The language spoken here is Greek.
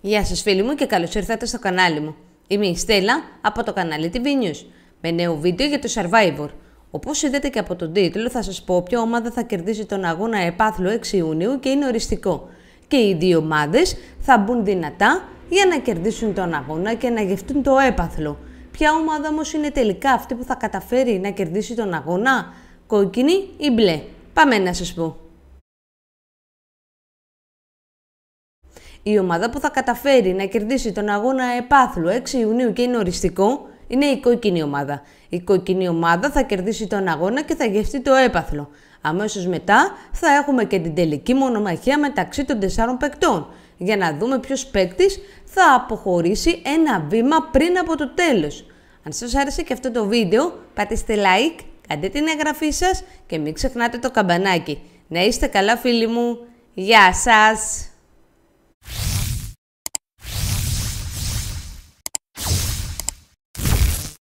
Γεια σας φίλοι μου και καλώς ήρθατε στο κανάλι μου. Είμαι η Στέλλα από το κανάλι TV News με νέο βίντεο για το Survivor. Όπως είδατε και από τον τίτλο θα σας πω ποια ομάδα θα κερδίσει τον αγώνα επάθλο 6 Ιουνίου και είναι οριστικό. Και οι δύο ομάδες θα μπουν δυνατά για να κερδίσουν τον αγώνα και να γευτούν το έπαθλο. Ποια ομάδα όμως είναι τελικά αυτή που θα καταφέρει να κερδίσει τον αγώνα, κόκκινη ή μπλε. Πάμε να σας πω. Η ομάδα που θα καταφέρει να κερδίσει τον αγώνα επάθλου 6 Ιουνίου και είναι οριστικό είναι η κόκκινη ομάδα. Η κόκκινη ομάδα θα κερδίσει τον αγώνα και θα γευτεί το έπαθλο. Αμέσως μετά θα έχουμε και την τελική μονομαχία μεταξύ των τεσσάρων παικτών για να δούμε ποιος παίκτης θα αποχωρήσει ένα βήμα πριν από το τέλος. Αν σας άρεσε και αυτό το βίντεο πατήστε like, κάντε την εγγραφή σας και μην ξεχνάτε το καμπανάκι. Να είστε καλά φίλοι μου. Γεια σας!